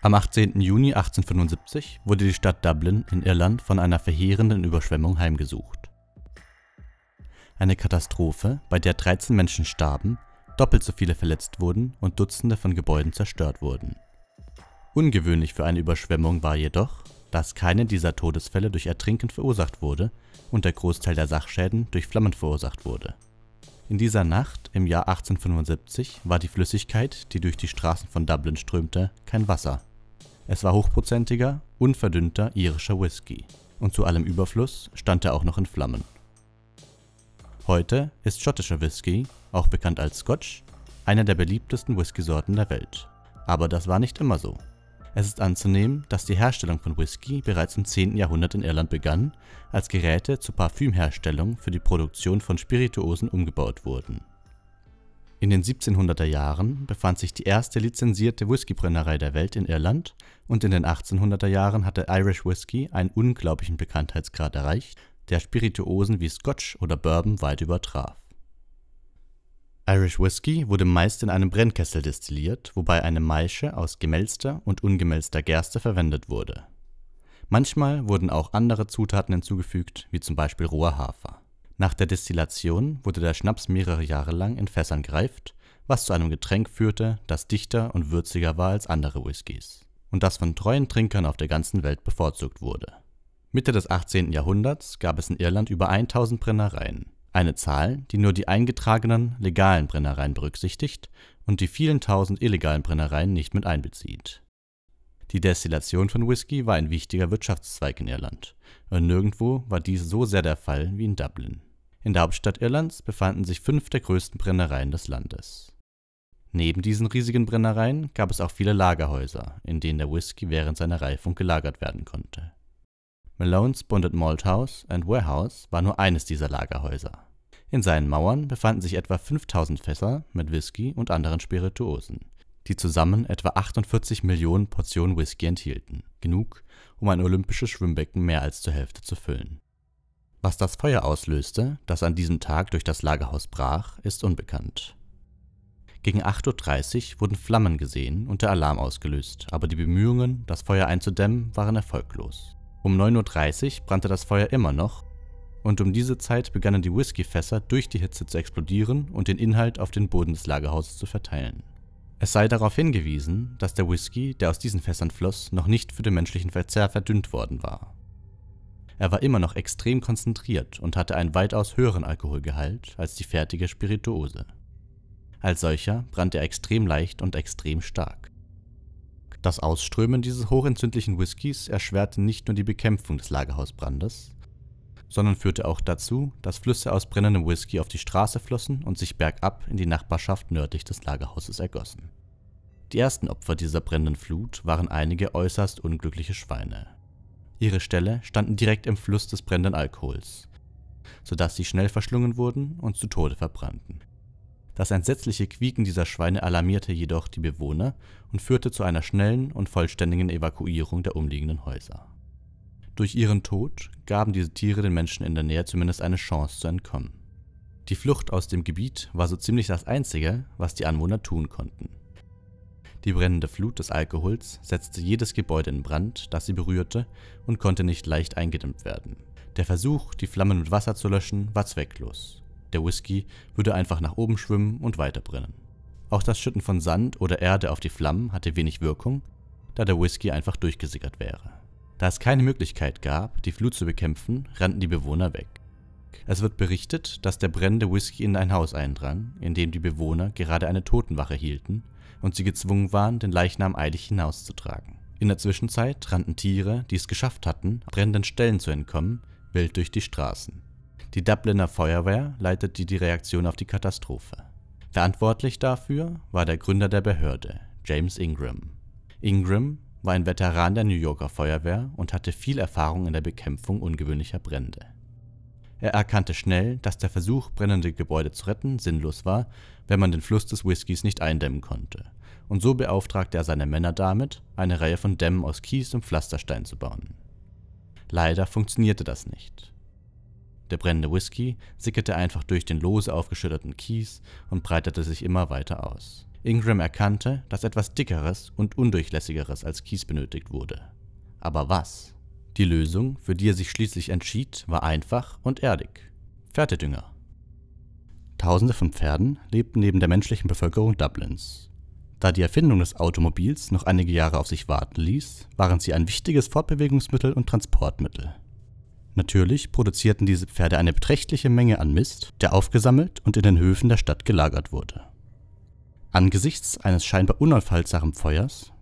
Am 18. Juni 1875 wurde die Stadt Dublin in Irland von einer verheerenden Überschwemmung heimgesucht. Eine Katastrophe, bei der 13 Menschen starben, doppelt so viele verletzt wurden und Dutzende von Gebäuden zerstört wurden. Ungewöhnlich für eine Überschwemmung war jedoch, dass keine dieser Todesfälle durch Ertrinken verursacht wurde und der Großteil der Sachschäden durch Flammen verursacht wurde. In dieser Nacht im Jahr 1875 war die Flüssigkeit, die durch die Straßen von Dublin strömte, kein Wasser, es war hochprozentiger, unverdünnter irischer Whisky. Und zu allem Überfluss stand er auch noch in Flammen. Heute ist schottischer Whisky, auch bekannt als Scotch, einer der beliebtesten Whiskysorten der Welt. Aber das war nicht immer so. Es ist anzunehmen, dass die Herstellung von Whisky bereits im 10. Jahrhundert in Irland begann, als Geräte zur Parfümherstellung für die Produktion von Spirituosen umgebaut wurden. In den 1700er Jahren befand sich die erste lizenzierte Whiskybrennerei der Welt in Irland und in den 1800er Jahren hatte Irish Whisky einen unglaublichen Bekanntheitsgrad erreicht, der Spirituosen wie Scotch oder Bourbon weit übertraf. Irish Whisky wurde meist in einem Brennkessel destilliert, wobei eine Maische aus gemälzter und ungemälzter Gerste verwendet wurde. Manchmal wurden auch andere Zutaten hinzugefügt, wie zum Beispiel roher Hafer nach der Destillation wurde der Schnaps mehrere Jahre lang in Fässern gereift, was zu einem Getränk führte, das dichter und würziger war als andere Whiskys und das von treuen Trinkern auf der ganzen Welt bevorzugt wurde. Mitte des 18. Jahrhunderts gab es in Irland über 1000 Brennereien, eine Zahl, die nur die eingetragenen legalen Brennereien berücksichtigt und die vielen tausend illegalen Brennereien nicht mit einbezieht. Die Destillation von Whisky war ein wichtiger Wirtschaftszweig in Irland, und nirgendwo war dies so sehr der Fall wie in Dublin. In der Hauptstadt Irlands befanden sich fünf der größten Brennereien des Landes. Neben diesen riesigen Brennereien gab es auch viele Lagerhäuser, in denen der Whisky während seiner Reifung gelagert werden konnte. Malone's Bonded Malt House and Warehouse war nur eines dieser Lagerhäuser. In seinen Mauern befanden sich etwa 5000 Fässer mit Whisky und anderen Spirituosen, die zusammen etwa 48 Millionen Portionen Whisky enthielten, genug, um ein olympisches Schwimmbecken mehr als zur Hälfte zu füllen. Was das Feuer auslöste, das an diesem Tag durch das Lagerhaus brach, ist unbekannt. Gegen 8.30 Uhr wurden Flammen gesehen und der Alarm ausgelöst, aber die Bemühungen, das Feuer einzudämmen, waren erfolglos. Um 9.30 Uhr brannte das Feuer immer noch und um diese Zeit begannen die Whiskyfässer durch die Hitze zu explodieren und den Inhalt auf den Boden des Lagerhauses zu verteilen. Es sei darauf hingewiesen, dass der Whisky, der aus diesen Fässern floss, noch nicht für den menschlichen Verzehr verdünnt worden war. Er war immer noch extrem konzentriert und hatte einen weitaus höheren Alkoholgehalt als die fertige Spirituose. Als solcher brannte er extrem leicht und extrem stark. Das Ausströmen dieses hochentzündlichen Whiskys erschwerte nicht nur die Bekämpfung des Lagerhausbrandes, sondern führte auch dazu, dass Flüsse aus brennendem Whisky auf die Straße flossen und sich bergab in die Nachbarschaft nördlich des Lagerhauses ergossen. Die ersten Opfer dieser brennenden Flut waren einige äußerst unglückliche Schweine. Ihre Ställe standen direkt im Fluss des brennenden Alkohols, sodass sie schnell verschlungen wurden und zu Tode verbrannten. Das entsetzliche Quieken dieser Schweine alarmierte jedoch die Bewohner und führte zu einer schnellen und vollständigen Evakuierung der umliegenden Häuser. Durch ihren Tod gaben diese Tiere den Menschen in der Nähe zumindest eine Chance zu entkommen. Die Flucht aus dem Gebiet war so ziemlich das Einzige, was die Anwohner tun konnten. Die brennende Flut des Alkohols setzte jedes Gebäude in Brand, das sie berührte, und konnte nicht leicht eingedämmt werden. Der Versuch, die Flammen mit Wasser zu löschen, war zwecklos. Der Whisky würde einfach nach oben schwimmen und weiterbrennen. Auch das Schütten von Sand oder Erde auf die Flammen hatte wenig Wirkung, da der Whisky einfach durchgesickert wäre. Da es keine Möglichkeit gab, die Flut zu bekämpfen, rannten die Bewohner weg. Es wird berichtet, dass der brennende Whisky in ein Haus eindrang, in dem die Bewohner gerade eine Totenwache hielten und sie gezwungen waren, den Leichnam eilig hinauszutragen. In der Zwischenzeit rannten Tiere, die es geschafft hatten, brennenden Stellen zu entkommen, wild durch die Straßen. Die Dubliner Feuerwehr leitete die Reaktion auf die Katastrophe. Verantwortlich dafür war der Gründer der Behörde, James Ingram. Ingram war ein Veteran der New Yorker Feuerwehr und hatte viel Erfahrung in der Bekämpfung ungewöhnlicher Brände. Er erkannte schnell, dass der Versuch, brennende Gebäude zu retten, sinnlos war, wenn man den Fluss des Whiskys nicht eindämmen konnte, und so beauftragte er seine Männer damit, eine Reihe von Dämmen aus Kies und Pflasterstein zu bauen. Leider funktionierte das nicht. Der brennende Whisky sickerte einfach durch den lose aufgeschütteten Kies und breitete sich immer weiter aus. Ingram erkannte, dass etwas Dickeres und Undurchlässigeres als Kies benötigt wurde. Aber was? Die Lösung, für die er sich schließlich entschied, war einfach und erdig. Pferdedünger. Tausende von Pferden lebten neben der menschlichen Bevölkerung Dublins. Da die Erfindung des Automobils noch einige Jahre auf sich warten ließ, waren sie ein wichtiges Fortbewegungsmittel und Transportmittel. Natürlich produzierten diese Pferde eine beträchtliche Menge an Mist, der aufgesammelt und in den Höfen der Stadt gelagert wurde. Angesichts eines scheinbar unaufhaltsamen Feuers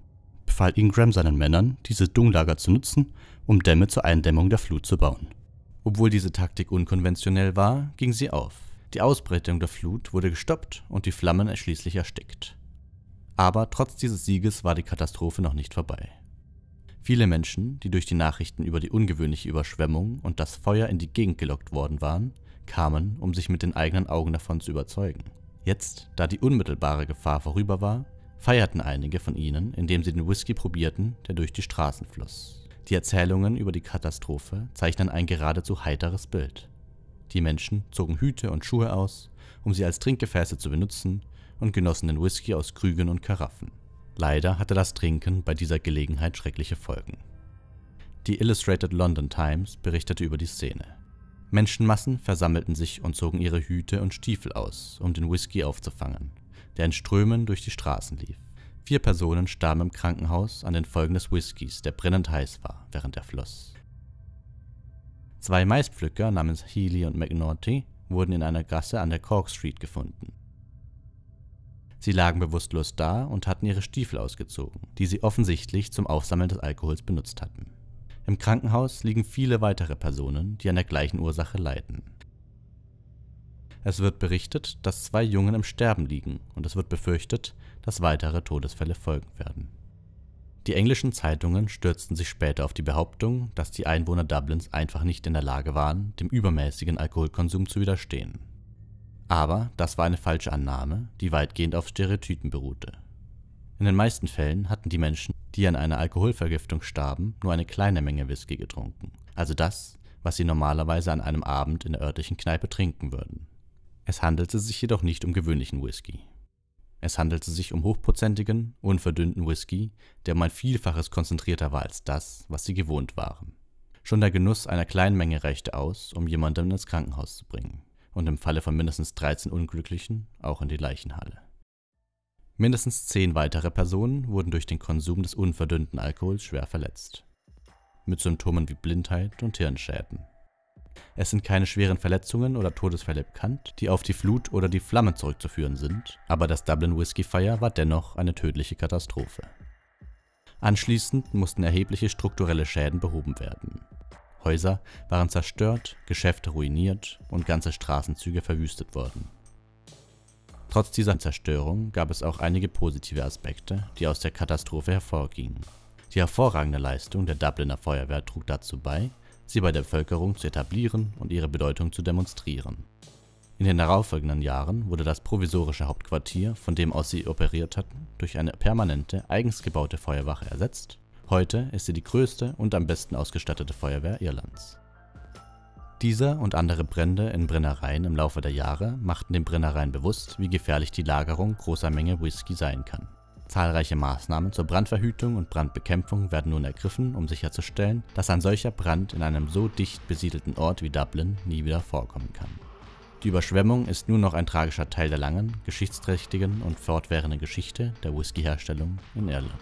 befahl Ingram seinen Männern, diese Dunglager zu nutzen, um Dämme zur Eindämmung der Flut zu bauen. Obwohl diese Taktik unkonventionell war, ging sie auf. Die Ausbreitung der Flut wurde gestoppt und die Flammen schließlich erstickt. Aber trotz dieses Sieges war die Katastrophe noch nicht vorbei. Viele Menschen, die durch die Nachrichten über die ungewöhnliche Überschwemmung und das Feuer in die Gegend gelockt worden waren, kamen, um sich mit den eigenen Augen davon zu überzeugen. Jetzt, da die unmittelbare Gefahr vorüber war, feierten einige von ihnen, indem sie den Whisky probierten, der durch die Straßen floss. Die Erzählungen über die Katastrophe zeichnen ein geradezu heiteres Bild. Die Menschen zogen Hüte und Schuhe aus, um sie als Trinkgefäße zu benutzen, und genossen den Whisky aus Krügen und Karaffen. Leider hatte das Trinken bei dieser Gelegenheit schreckliche Folgen. Die Illustrated London Times berichtete über die Szene. Menschenmassen versammelten sich und zogen ihre Hüte und Stiefel aus, um den Whisky aufzufangen der in Strömen durch die Straßen lief. Vier Personen starben im Krankenhaus an den Folgen des Whiskys, der brennend heiß war, während er floss. Zwei Maispflücker namens Healy und McNaughty wurden in einer Gasse an der Cork Street gefunden. Sie lagen bewusstlos da und hatten ihre Stiefel ausgezogen, die sie offensichtlich zum Aufsammeln des Alkohols benutzt hatten. Im Krankenhaus liegen viele weitere Personen, die an der gleichen Ursache leiden. Es wird berichtet, dass zwei Jungen im Sterben liegen und es wird befürchtet, dass weitere Todesfälle folgen werden. Die englischen Zeitungen stürzten sich später auf die Behauptung, dass die Einwohner Dublins einfach nicht in der Lage waren, dem übermäßigen Alkoholkonsum zu widerstehen. Aber das war eine falsche Annahme, die weitgehend auf Stereotypen beruhte. In den meisten Fällen hatten die Menschen, die an einer Alkoholvergiftung starben, nur eine kleine Menge Whisky getrunken, also das, was sie normalerweise an einem Abend in der örtlichen Kneipe trinken würden. Es handelte sich jedoch nicht um gewöhnlichen Whisky. Es handelte sich um hochprozentigen, unverdünnten Whisky, der um ein Vielfaches konzentrierter war als das, was sie gewohnt waren. Schon der Genuss einer kleinen Menge reichte aus, um jemanden ins Krankenhaus zu bringen und im Falle von mindestens 13 Unglücklichen auch in die Leichenhalle. Mindestens 10 weitere Personen wurden durch den Konsum des unverdünnten Alkohols schwer verletzt, mit Symptomen wie Blindheit und Hirnschäden. Es sind keine schweren Verletzungen oder Todesfälle bekannt, die auf die Flut oder die Flammen zurückzuführen sind, aber das Dublin Whiskey Fire war dennoch eine tödliche Katastrophe. Anschließend mussten erhebliche strukturelle Schäden behoben werden. Häuser waren zerstört, Geschäfte ruiniert und ganze Straßenzüge verwüstet worden. Trotz dieser Zerstörung gab es auch einige positive Aspekte, die aus der Katastrophe hervorgingen. Die hervorragende Leistung der Dubliner Feuerwehr trug dazu bei, sie bei der Bevölkerung zu etablieren und ihre Bedeutung zu demonstrieren. In den darauffolgenden Jahren wurde das provisorische Hauptquartier, von dem aus sie operiert hatten, durch eine permanente, eigens gebaute Feuerwache ersetzt. Heute ist sie die größte und am besten ausgestattete Feuerwehr Irlands. Dieser und andere Brände in Brennereien im Laufe der Jahre machten den Brennereien bewusst, wie gefährlich die Lagerung großer Menge Whisky sein kann. Zahlreiche Maßnahmen zur Brandverhütung und Brandbekämpfung werden nun ergriffen, um sicherzustellen, dass ein solcher Brand in einem so dicht besiedelten Ort wie Dublin nie wieder vorkommen kann. Die Überschwemmung ist nur noch ein tragischer Teil der langen, geschichtsträchtigen und fortwährenden Geschichte der Whiskyherstellung in Irland.